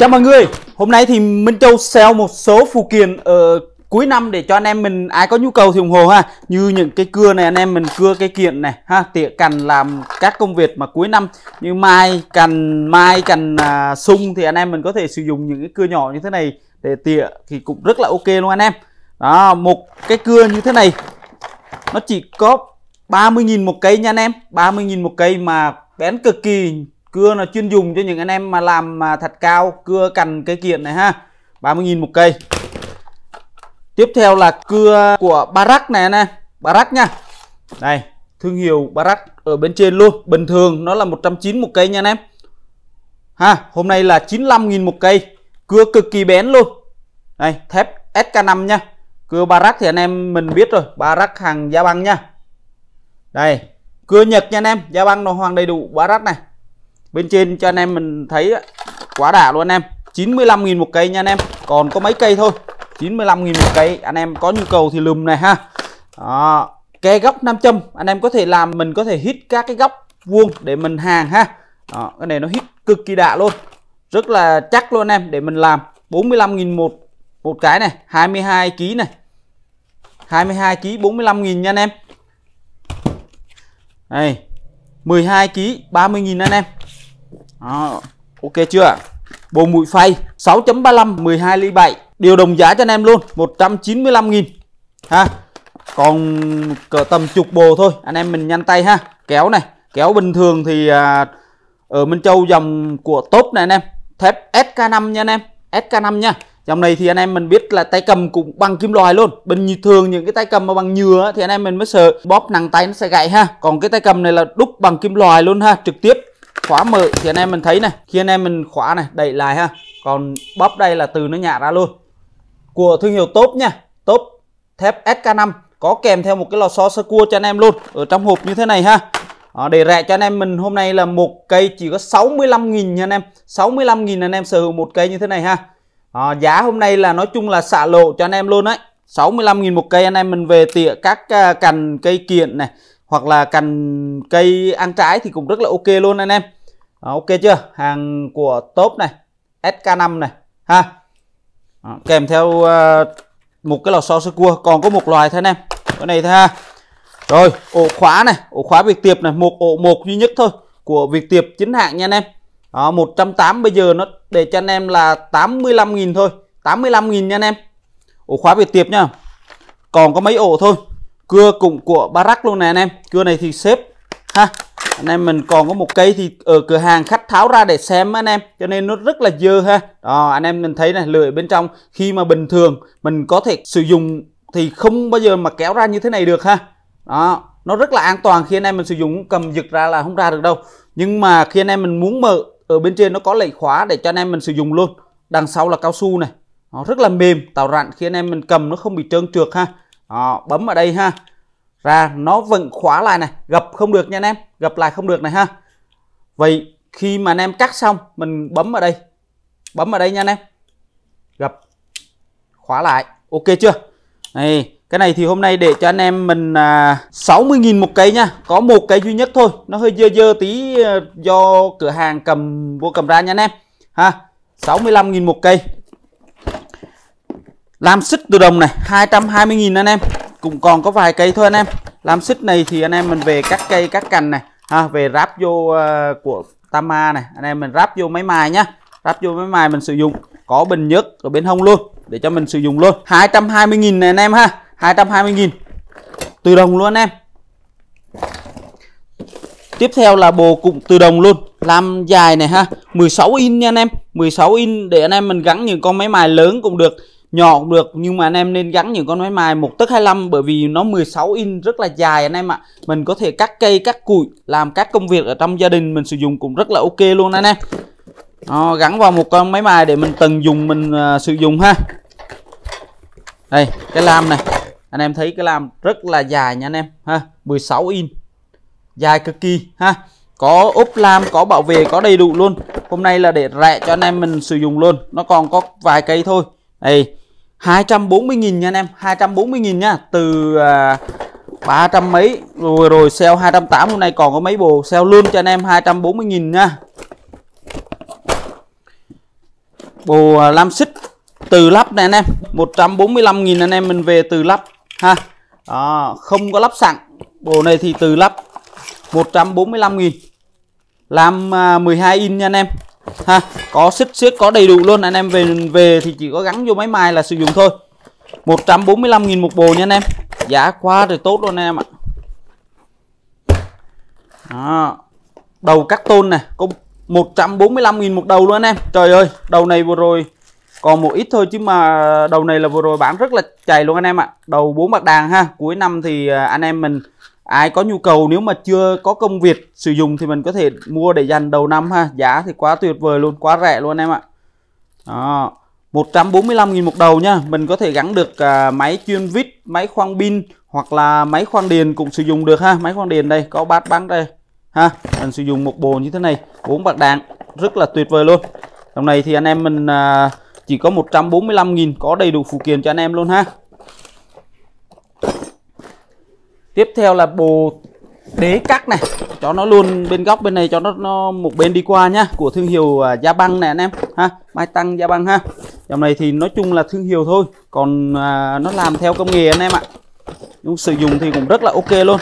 Chào mọi người, hôm nay thì Minh Châu sell một số phụ kiện ở ờ, cuối năm để cho anh em mình ai có nhu cầu thì ủng hộ ha Như những cái cưa này anh em mình cưa cái kiện này ha tiện cần làm các công việc mà cuối năm Như mai, cần mai, cần à, sung thì anh em mình có thể sử dụng những cái cưa nhỏ như thế này Để tiện thì cũng rất là ok luôn anh em Đó, một cái cưa như thế này Nó chỉ có 30.000 một cây nha anh em 30.000 một cây mà bén cực kỳ cưa là chuyên dùng cho những anh em mà làm mà thạch cao cưa cần cái kiện này ha 30.000 một cây tiếp theo là cưa của Barak này nè Barak nha đây thương hiệu Barak ở bên trên luôn bình thường nó là 190 một cây nha anh em ha hôm nay là 95.000 một cây cưa cực kỳ bén luôn này thép SK5 nha cưa Barak thì anh em mình biết rồi Barak hàng giá băng nha đây cưa Nhật nha anh em giá băng nó hoàn đầy đủ Barak này bên trên cho anh em mình thấy quá đã luôn anh em 95.000 một cây nha anh em còn có mấy cây thôi 95.000 một cây anh em có nhu cầu thì lùm này ha đó. ke góc 500 anh em có thể làm mình có thể hít các cái góc vuông để mình hàng ha đó. cái này nó hít cực kỳ đạ luôn rất là chắc luôn anh em để mình làm 45.000 một một cái này 22 kg này 22 kg 45.000 nha anh em đây 12 kg 30.000 anh em đó. Ok chưa? Bồ mũi phay 6.35 12 ly 7. Điều đồng giá cho anh em luôn, 195 000 ha. Còn cỡ tầm chục bồ thôi, anh em mình nhanh tay ha. Kéo này, kéo bình thường thì à, ở Minh Châu dòng của top này anh em, thép SK5 nha anh em, SK5 nha. Dòng này thì anh em mình biết là tay cầm cũng bằng kim loại luôn. Bình thường những cái tay cầm mà bằng nhựa thì anh em mình mới sợ bóp nặng tay nó sẽ gãy ha. Còn cái tay cầm này là đúc bằng kim loại luôn ha, trực tiếp khóa mở thì anh em mình thấy này khi anh em mình khóa này đẩy lại ha còn bóp đây là từ nó nhả ra luôn của thương hiệu top nha top thép SK5 có kèm theo một cái lò xo sơ cua cho anh em luôn ở trong hộp như thế này ha đó, để rẻ cho anh em mình hôm nay là một cây chỉ có 65.000 nha anh em 65.000 anh em sở hữu một cây như thế này ha đó, giá hôm nay là nói chung là xả lộ cho anh em luôn đấy 65.000 một cây anh em mình về tỉa các à, cành cây kiện này hoặc là cành cây ăn trái thì cũng rất là ok luôn anh em đó, à, ok chưa hàng của top này SK5 này ha Đó, à, kèm theo uh, một cái lò xo sơ cua còn có một loài thế em cái này thôi ha rồi ổ khóa này ổ khóa Việt Tiệp này một ổ một duy nhất thôi của Việt Tiệp chính hãng nha anh em đó, 180 bây giờ nó để cho anh em là 85.000 thôi 85.000 nha anh em ổ khóa Việt Tiệp nha còn có mấy ổ thôi cưa cũng của barack luôn này anh em cưa này thì xếp ha anh em mình còn có một cây thì ở ờ, cửa hàng khách tháo ra để xem anh em cho nên nó rất là dơ ha đó anh em mình thấy này lưỡi bên trong khi mà bình thường mình có thể sử dụng thì không bao giờ mà kéo ra như thế này được ha đó nó rất là an toàn khi anh em mình sử dụng cầm giật ra là không ra được đâu nhưng mà khi anh em mình muốn mở ở bên trên nó có lệnh khóa để cho anh em mình sử dụng luôn đằng sau là cao su này nó rất là mềm tạo rạn khi anh em mình cầm nó không bị trơn trượt ha đó, bấm ở đây ha ra nó vẫn khóa lại này gập không được nha anh em gập lại không được này ha vậy khi mà anh em cắt xong mình bấm vào đây bấm vào đây nha anh em gập khóa lại ok chưa này cái này thì hôm nay để cho anh em mình à, 60.000 một cây nha Có một cây duy nhất thôi Nó hơi dơ dơ tí à, do cửa hàng cầm vô cầm ra nha anh em ha 65.000 một cây Làm xích từ đồng này 220.000 anh em cũng còn có vài cây thôi anh em làm xích này thì anh em mình về các cây các cành này ha, về ráp vô uh, của Tama này anh em mình ráp vô máy mài nhá ráp vô máy mài mình sử dụng có bình nhất ở bên hông luôn để cho mình sử dụng luôn 220.000 này anh em ha 220.000 từ đồng luôn anh em tiếp theo là bộ cụm từ đồng luôn làm dài này ha 16 in nha anh em 16 in để anh em mình gắn những con máy mài lớn cũng được nhỏ cũng được nhưng mà anh em nên gắn những con máy mài 1 tấc 25 bởi vì nó 16 in rất là dài anh em ạ. Mình có thể cắt cây, cắt củi, làm các công việc ở trong gia đình mình sử dụng cũng rất là ok luôn anh em. Đó, gắn vào một con máy mài để mình từng dùng mình uh, sử dụng ha. Đây, cái lam này. Anh em thấy cái lam rất là dài nha anh em ha, 16 in. Dài cực kỳ ha. Có ốp lam, có bảo vệ, có đầy đủ luôn. Hôm nay là để rẻ cho anh em mình sử dụng luôn. Nó còn có vài cây thôi đây 240.000 nha anh em 240.000 nha từ à, 300 mấy rồi rồi sale 280 hôm nay còn có mấy bộ sale luôn cho anh em 240.000 nha bồ à, lam xích từ lắp này anh em 145.000 anh em mình về từ lắp ha đó, không có lắp sẵn bộ này thì từ lắp 145.000 làm 12 in nha anh em ha có xích xiết có đầy đủ luôn anh em về về thì chỉ có gắn vô máy mài là sử dụng thôi 145.000 một bộ nha anh em giá quá rồi tốt luôn anh em ạ đó. đầu cắt tôn này có 145.000 một đầu luôn anh em trời ơi đầu này vừa rồi còn một ít thôi chứ mà đầu này là vừa rồi bán rất là chạy luôn anh em ạ đầu bốn bạc đàn ha cuối năm thì à, anh em mình ai có nhu cầu nếu mà chưa có công việc sử dụng thì mình có thể mua để dành đầu năm ha giá thì quá tuyệt vời luôn quá rẻ luôn em ạ đó 145.000 một đầu nha mình có thể gắn được à, máy chuyên vít máy khoan pin hoặc là máy khoan điền cũng sử dụng được ha máy khoan điền đây có bát bắn đây ha mình sử dụng một bồn như thế này bốn bạc đạn rất là tuyệt vời luôn Đồng này thì anh em mình à, chỉ có 145.000 có đầy đủ phụ kiện cho anh em luôn ha tiếp theo là bồ đế cắt này cho nó luôn bên góc bên này cho nó, nó một bên đi qua nhá của thương hiệu à, gia băng này anh em ha mai tăng gia băng ha dòng này thì nói chung là thương hiệu thôi còn à, nó làm theo công nghệ anh em ạ nhưng sử dụng thì cũng rất là ok luôn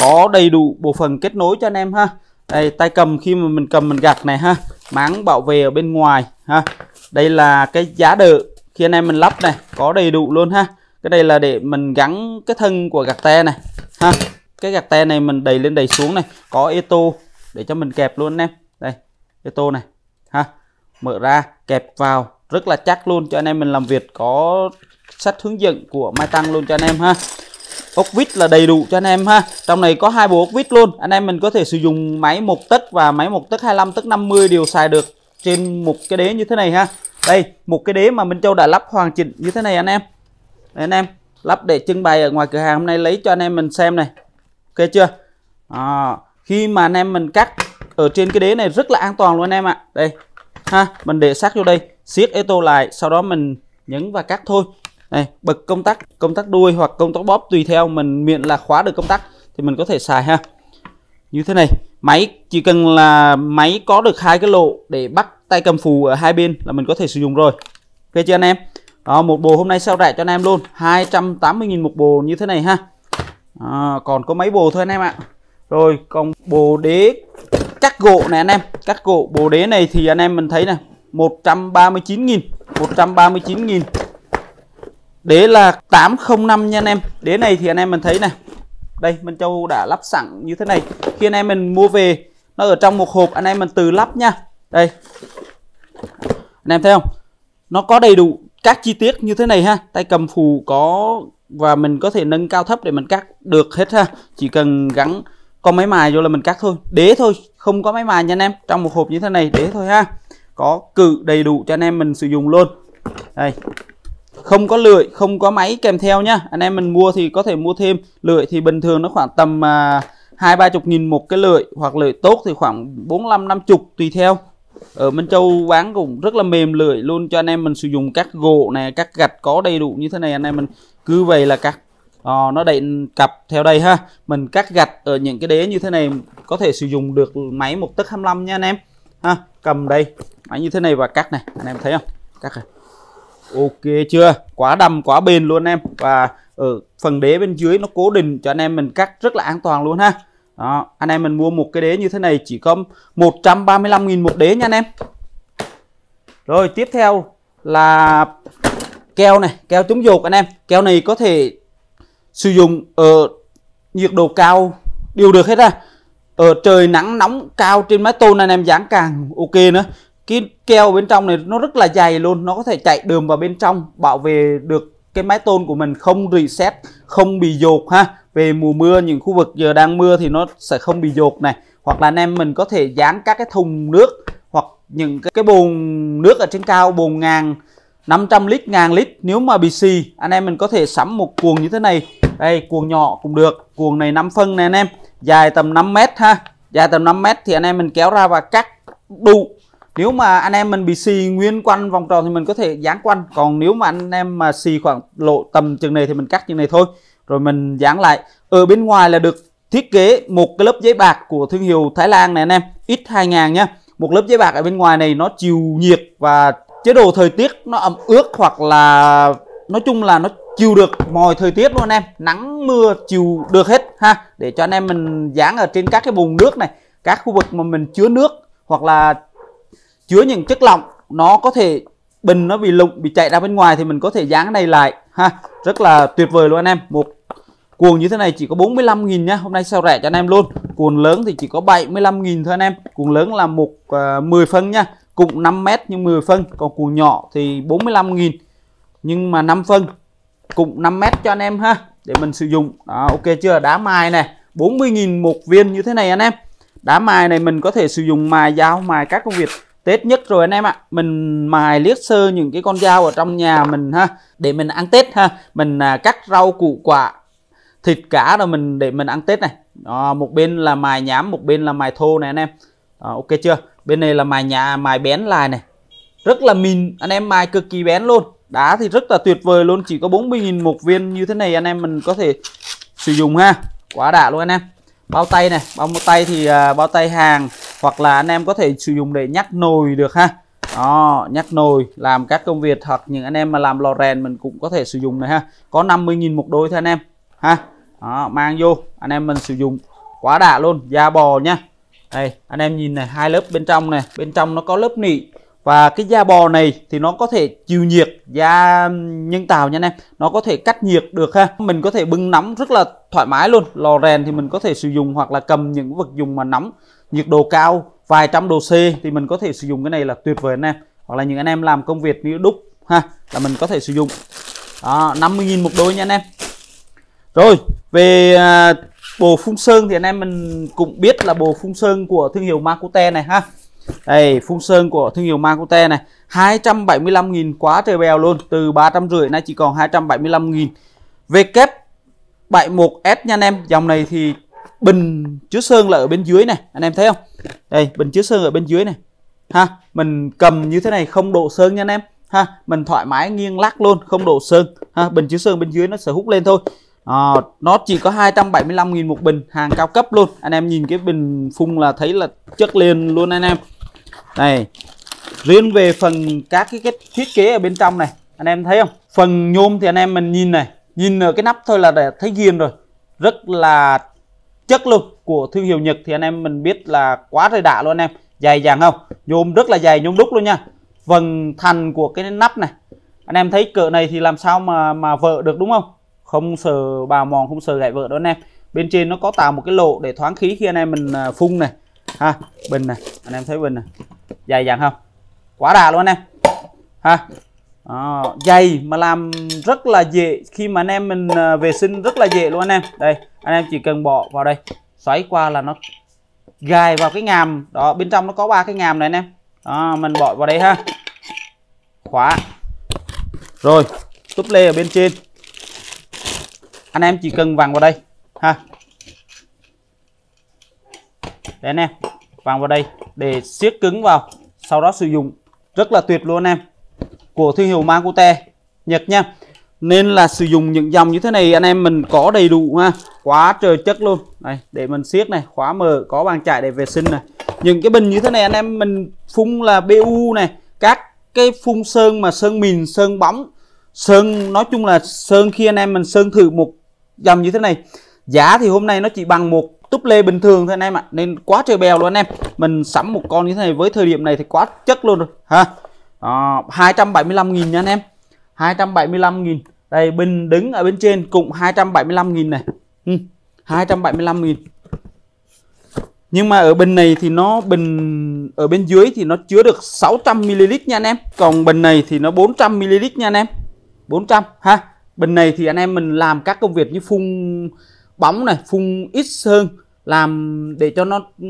có đầy đủ bộ phần kết nối cho anh em ha đây tay cầm khi mà mình cầm mình gạt này ha máng bảo vệ ở bên ngoài ha đây là cái giá đỡ khi anh em mình lắp này có đầy đủ luôn ha cái đây là để mình gắn cái thân của gạt te này ha cái gạt tay này mình đẩy lên đẩy xuống này có eto để cho mình kẹp luôn em đây eto này ha mở ra kẹp vào rất là chắc luôn cho anh em mình làm việc có sách hướng dẫn của Mai Tăng luôn cho anh em ha ốc vít là đầy đủ cho anh em ha trong này có hai bộ ốc vít luôn anh em mình có thể sử dụng máy một tấc và máy một tấc 25 tấc 50 đều xài được trên một cái đế như thế này ha đây một cái đế mà Minh Châu đã lắp hoàn chỉnh như thế này anh em Đấy, anh em lắp để trưng bày ở ngoài cửa hàng hôm nay lấy cho anh em mình xem này ok chưa à, khi mà anh em mình cắt ở trên cái đế này rất là an toàn luôn anh em ạ à. đây ha mình để sát vô đây siết eto lại sau đó mình nhấn và cắt thôi này bật công tắc công tắc đuôi hoặc công tắc bóp tùy theo mình miệng là khóa được công tắc thì mình có thể xài ha như thế này máy chỉ cần là máy có được hai cái lỗ để bắt tay cầm phù ở hai bên là mình có thể sử dụng rồi ok chưa anh em đó một bộ hôm nay sao rẻ cho anh em luôn 280.000 một bộ như thế này ha à, còn có mấy bộ thôi anh em ạ rồi còn bộ đế cắt gỗ này anh em cắt gỗ bộ đế này thì anh em mình thấy này 139.000 139.000 đế là 805 nha anh em đế này thì anh em mình thấy này đây Minh Châu đã lắp sẵn như thế này khi anh em mình mua về nó ở trong một hộp anh em mình tự lắp nha đây anh em thấy không nó có đầy đủ các chi tiết như thế này ha tay cầm phù có và mình có thể nâng cao thấp để mình cắt được hết ha chỉ cần gắn con máy mài vô là mình cắt thôi đế thôi không có máy mài nha anh em trong một hộp như thế này đế thôi ha có cự đầy đủ cho anh em mình sử dụng luôn đây không có lưỡi không có máy kèm theo nha anh em mình mua thì có thể mua thêm lưỡi thì bình thường nó khoảng tầm à, hai ba chục nghìn một cái lưỡi hoặc lưỡi tốt thì khoảng 45 50 tùy theo ở Minh Châu bán cũng rất là mềm lưỡi luôn cho anh em mình sử dụng các gỗ này các gạch có đầy đủ như thế này anh em mình cứ vậy là cắt à, nó đậy cặp theo đây ha mình cắt gạch ở những cái đế như thế này có thể sử dụng được máy một tấc 25 nha anh em ha cầm đây máy như thế này và cắt này anh em thấy không cắt này ok chưa quá đầm quá bền luôn anh em và ở phần đế bên dưới nó cố định cho anh em mình cắt rất là an toàn luôn ha đó, anh em mình mua một cái đế như thế này chỉ có 135.000 một đế nha anh em. Rồi tiếp theo là keo này, keo chống dột anh em. Keo này có thể sử dụng ở nhiệt độ cao đều được hết á. Ở trời nắng nóng cao trên mái tôn anh em dán càng ok nữa. Cái keo bên trong này nó rất là dày luôn, nó có thể chạy đường vào bên trong bảo vệ được cái mái tôn của mình không reset không bị dột ha về mùa mưa những khu vực giờ đang mưa thì nó sẽ không bị dột này hoặc là anh em mình có thể dán các cái thùng nước hoặc những cái, cái bồn nước ở trên cao bồn ngàn 500 lít ngàn lít nếu mà bị xì anh em mình có thể sắm một cuồng như thế này đây cuồng nhỏ cũng được cuồng này 5 phân này anh em dài tầm 5 mét ha dài tầm 5 mét thì anh em mình kéo ra và cắt đủ nếu mà anh em mình bị xì nguyên quanh vòng tròn thì mình có thể dán quanh còn nếu mà anh em mà xì khoảng lộ tầm chừng này thì mình cắt chừng này thôi rồi mình dán lại ở bên ngoài là được thiết kế một cái lớp giấy bạc của thương hiệu Thái Lan này anh em X2000 nhá một lớp giấy bạc ở bên ngoài này nó chịu nhiệt và chế độ thời tiết nó ẩm ướt hoặc là nói chung là nó chịu được mọi thời tiết luôn anh em nắng mưa chịu được hết ha để cho anh em mình dán ở trên các cái bồn nước này các khu vực mà mình chứa nước hoặc là chứa những chất lỏng nó có thể bình nó bị lụng bị chạy ra bên ngoài thì mình có thể dán cái này lại ha rất là tuyệt vời luôn anh em một cuồng như thế này chỉ có 45.000 nhá hôm nay sao rẻ cho anh em luôn cuồng lớn thì chỉ có 75.000 thôi anh em cuồng lớn là một uh, ờ, 10 phân nha cùng 5 mét nhưng 10 phân còn cuồng nhỏ thì 45.000 nhưng mà 5 phân cùng 5 mét cho anh em ha để mình sử dụng đó, ok chưa đá mài này 40.000 một viên như thế này anh em đá mài này mình có thể sử dụng mài dao mài các công việc Tết nhất rồi anh em ạ à. Mình mài liếc sơ những cái con dao ở trong nhà mình ha Để mình ăn Tết ha Mình à, cắt rau củ quả Thịt cá rồi mình để mình ăn Tết này Đó, Một bên là mài nhám Một bên là mài thô này anh em Đó, Ok chưa Bên này là mài nhà mài bén lại này Rất là mịn Anh em mài cực kỳ bén luôn Đá thì rất là tuyệt vời luôn Chỉ có 40.000 một viên như thế này anh em mình có thể sử dụng ha Quá đã luôn anh em bao tay này bao tay thì à, bao tay hàng hoặc là anh em có thể sử dụng để nhắc nồi được ha đó, nhắc nồi làm các công việc hoặc những anh em mà làm lò rèn mình cũng có thể sử dụng này ha có 50.000 một đôi thôi anh em ha đó, mang vô anh em mình sử dụng quá đã luôn da bò nha đây anh em nhìn này hai lớp bên trong này bên trong nó có lớp nỉ và cái da bò này thì nó có thể chịu nhiệt da nhân tạo nha anh em nó có thể cắt nhiệt được ha mình có thể bưng nóng rất là thoải mái luôn lò rèn thì mình có thể sử dụng hoặc là cầm những vật dụng mà nóng nhiệt độ cao vài trăm độ C thì mình có thể sử dụng cái này là tuyệt vời anh em hoặc là những anh em làm công việc như đúc ha là mình có thể sử dụng đó 50.000 một đôi nha anh em rồi về à, bồ phun sơn thì anh em mình cũng biết là bồ phun sơn của thương hiệu Makute này ha đây phun sơn của thương hiệu Makute này 275.000 quá trời bèo luôn từ 350 nay chỉ còn 275.000 W71S nha anh em dòng này thì bình chứa sơn là ở bên dưới này anh em thấy không đây bình chứa sơn ở bên dưới này ha mình cầm như thế này không độ sơn nha anh em ha mình thoải mái nghiêng lắc luôn không độ sơn ha bình chứa sơn bên dưới nó sẽ hút lên thôi à, nó chỉ có 275.000 một bình hàng cao cấp luôn anh em nhìn cái bình phun là thấy là chất lên luôn anh em này Riêng về phần các cái, cái thiết kế ở bên trong này, anh em thấy không? Phần nhôm thì anh em mình nhìn này, nhìn ở cái nắp thôi là để thấy ghiền rồi. Rất là chất luôn của thương hiệu Nhật thì anh em mình biết là quá trời đạ luôn anh em. Dày dàng không? Nhôm rất là dày, nhôm đúc luôn nha. Phần thành của cái nắp này. Anh em thấy cỡ này thì làm sao mà mà vỡ được đúng không? Không sợ bào mòn, không sợ gãy vỡ đó anh em. Bên trên nó có tạo một cái lỗ để thoáng khí khi anh em mình à, phun này ha bình này anh em thấy bình này dày dặn không quá đà luôn anh em ha à, dày mà làm rất là dễ khi mà anh em mình ờ, vệ sinh rất là dễ luôn anh em đây anh em chỉ cần bỏ vào đây xoáy qua là nó gài vào cái ngàm đó bên trong nó có ba cái ngàm này anh em đó, mình bỏ vào đây ha khóa rồi túp lê ở bên trên anh em chỉ cần vặn vào đây ha đấy anh em vàng vào đây để siết cứng vào sau đó sử dụng rất là tuyệt luôn em của thương hiệu Makute Nhật nha nên là sử dụng những dòng như thế này anh em mình có đầy đủ ha quá trời chất luôn này để mình siết này khóa mở có bàn chải để vệ sinh này những cái bình như thế này anh em mình phun là bu này các cái phun sơn mà sơn mìn sơn bóng sơn nói chung là sơn khi anh em mình sơn thử một dòng như thế này giá thì hôm nay nó chỉ bằng một túp lê bình thường thôi anh em ạ à. nên quá trời bèo luôn anh em mình sắm một con như thế này với thời điểm này thì quá chất luôn rồi ha à, 275.000 nha anh em 275.000 đây bình đứng ở bên trên cũng 275.000 này ừ, 275.000 nhưng mà ở bình này thì nó bình ở bên dưới thì nó chứa được 600ml nha anh em còn bình này thì nó 400ml nha anh em 400 ha bình này thì anh em mình làm các công việc như phun bóng này phun ít hơn làm để cho nó ừ,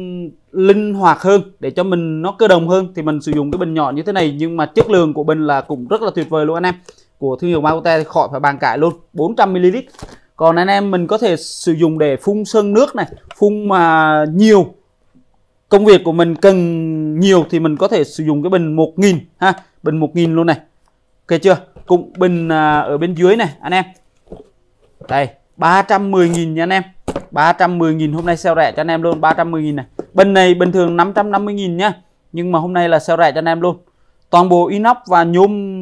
linh hoạt hơn để cho mình nó cơ đồng hơn thì mình sử dụng cái bình nhỏ như thế này nhưng mà chất lượng của bình là cũng rất là tuyệt vời luôn anh em của thương hiệu Maute thì khỏi phải bàn cãi luôn 400ml còn anh em mình có thể sử dụng để phun sơn nước này phun mà nhiều công việc của mình cần nhiều thì mình có thể sử dụng cái bình 1000 ha bình 1000 luôn này ok chưa cũng bình à, ở bên dưới này anh em đây 310.000 nha anh em 310.000 hôm nay sale rẻ cho anh em luôn 310.000 này bên này bình thường 550.000 nha nhưng mà hôm nay là sale rẻ cho anh em luôn toàn bộ inox và nhôm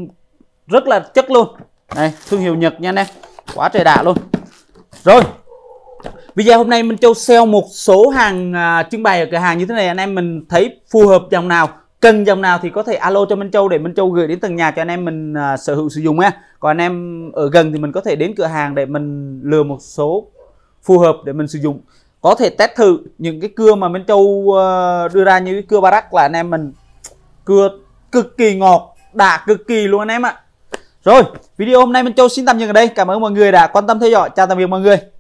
rất là chất luôn này thương hiệu Nhật nha anh em quá trời đạ luôn rồi video hôm nay mình Châu sale một số hàng à, trưng bày ở cửa hàng như thế này anh em mình thấy phù hợp dòng nào cần dòng nào thì có thể alo cho Minh Châu để Minh Châu gửi đến tầng nhà cho anh em mình uh, sở hữu sử dụng nhé còn anh em ở gần thì mình có thể đến cửa hàng để mình lừa một số phù hợp để mình sử dụng có thể test thử những cái cưa mà Minh Châu uh, đưa ra như cái cưa Barak là anh em mình cưa cực kỳ ngọt đã cực kỳ luôn anh em ạ rồi video hôm nay Minh Châu xin tạm dừng ở đây cảm ơn mọi người đã quan tâm theo dõi chào tạm biệt mọi người